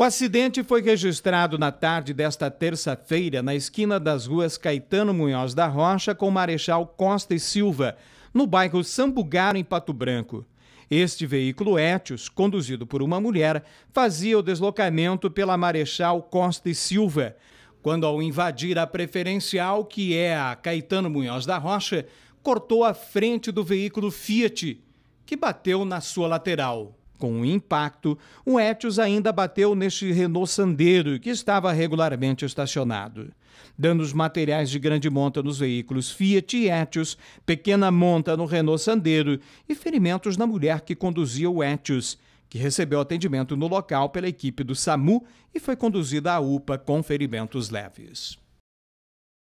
O acidente foi registrado na tarde desta terça-feira na esquina das ruas Caetano Munhoz da Rocha com Marechal Costa e Silva, no bairro Sambugaro, em Pato Branco. Este veículo Etios, conduzido por uma mulher, fazia o deslocamento pela Marechal Costa e Silva, quando, ao invadir a preferencial, que é a Caetano Munhoz da Rocha, cortou a frente do veículo Fiat, que bateu na sua lateral. Com o impacto, o Etios ainda bateu neste Renault Sandero, que estava regularmente estacionado. Danos materiais de grande monta nos veículos Fiat e Etios, pequena monta no Renault Sandero e ferimentos na mulher que conduzia o Etios, que recebeu atendimento no local pela equipe do SAMU e foi conduzida à UPA com ferimentos leves.